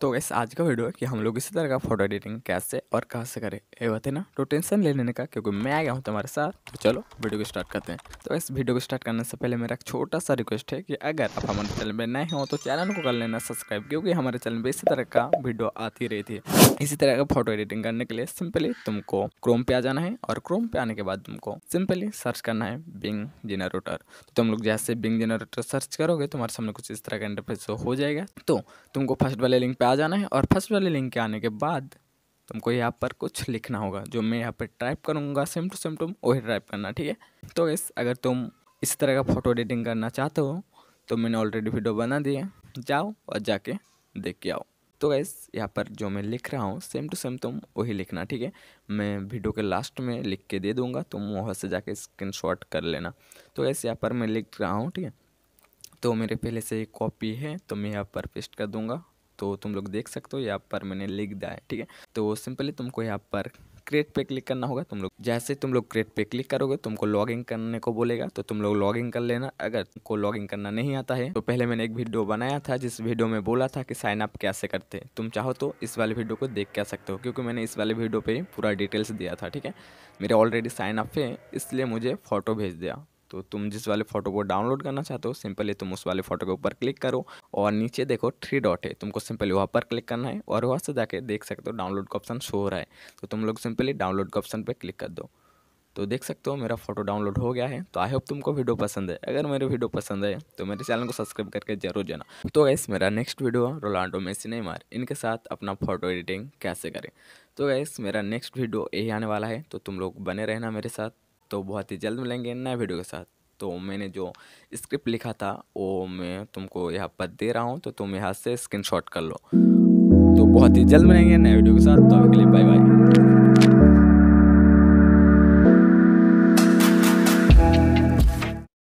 तो वैसे आज का वीडियो है कि हम लोग इसी तरह का फोटो एडिटिंग कैसे और कहाँ से करे ये बात है ना तो टेंशन ले लेने का क्योंकि मैं आ गया हूँ तुम्हारे साथ तो चलो वीडियो को स्टार्ट करते हैं तो इस वीडियो को स्टार्ट करने से पहले मेरा एक छोटा सा रिक्वेस्ट है कि अगर आप हमारे चैनल में नए हों तो चैनल को कर लेना सब्सक्राइब क्योंकि हमारे चैनल में इसी तरह का वीडियो आती रहती है इसी तरह का फोटो एडिटिंग करने के लिए सिंपली तुमको क्रोम पे आ जाना है और क्रोम पे आने के बाद तुमको सिंपली सर्च करना है बिंग जेनरेटर तो तुम लोग जैसे बिंग जेनरेटर सर्च करोगे तुम्हारे सामने कुछ इस तरह का इंटरफेस हो जाएगा तो तुमको फर्स्ट वाले लिंक पे आ जाना है और फर्स्ट वाले लिंक के आने के बाद तुमको यहाँ पर कुछ लिखना होगा जो मैं यहाँ पर टाइप करूँगा सेम टू सेम तुम वही टाइप करना ठीक है तो इस अगर तुम इस तरह का फ़ोटो एडिटिंग करना चाहते हो तो मैंने ऑलरेडी वीडियो बना दिए जाओ और जाके देख के आओ तो गैस यहाँ पर जो मैं लिख रहा हूँ सेम टू सेम तुम वही लिखना ठीक है मैं वीडियो के लास्ट में लिख के दे दूँगा तुम वहाँ से जाके स्क्रीन शॉट कर लेना तो गैस यहाँ पर मैं लिख रहा हूँ ठीक है तो मेरे पहले से एक कॉपी है तो मैं यहाँ पर पेस्ट कर दूँगा तो तुम लोग देख सकते हो यहाँ पर मैंने लिख दिया है ठीक है तो सिंपली तुमको यहाँ पर क्रेट पे क्लिक करना होगा तुम लोग जैसे तुम लोग क्रेट पे क्लिक करोगे तुमको लॉगिन करने को बोलेगा तो तुम लोग लॉगिंग कर लेना अगर तुमको लॉगिंग करना नहीं आता है तो पहले मैंने एक वीडियो बनाया था जिस वीडियो में बोला था कि साइन अप कैसे करते हैं तुम चाहो तो इस वाले वीडियो को देख क्या सकते हो क्योंकि मैंने इस वाले वीडियो पर पूरा डिटेल्स दिया था ठीक है मेरे ऑलरेडी साइन अप है इसलिए मुझे फ़ोटो भेज दिया तो तुम जिस वाले फ़ोटो को डाउनलोड करना चाहते हो सिंपली तुम उस वाले फ़ोटो के ऊपर क्लिक करो और नीचे देखो थ्री डॉट है तुमको सिंपली वहाँ पर क्लिक करना है और वहाँ से जाके देख सकते हो डाउनलोड का ऑप्शन शो हो रहा है तो तुम लोग सिंपली डाउनलोड का ऑप्शन पर क्लिक कर दो तो देख सकते हो मेरा फ़ोटो डाउनलोड हो गया है तो आई होप तुमको वीडियो पसंद है अगर मेरे वीडियो पसंद है तो मेरे चैनल को सब्सक्राइब करके जरूर जाना तो गैस मेरा next video Ronaldo Messi Neymar इनके साथ अपना फ़ोटो एडिटिंग कैसे करें तो गैस मेरा नेक्स्ट वीडियो यही आने वाला है तो तुम लोग बने रहना मेरे साथ तो बहुत ही जल्द मिलेंगे नए वीडियो के साथ तो मैंने जो स्क्रिप्ट लिखा था वो मैं तुमको यहाँ पर दे रहा हूँ तो तुम यहाँ से स्क्रीनशॉट कर लो तो बहुत ही जल्द मिलेंगे नए वीडियो के साथ तो अभी के लिए बाय बाय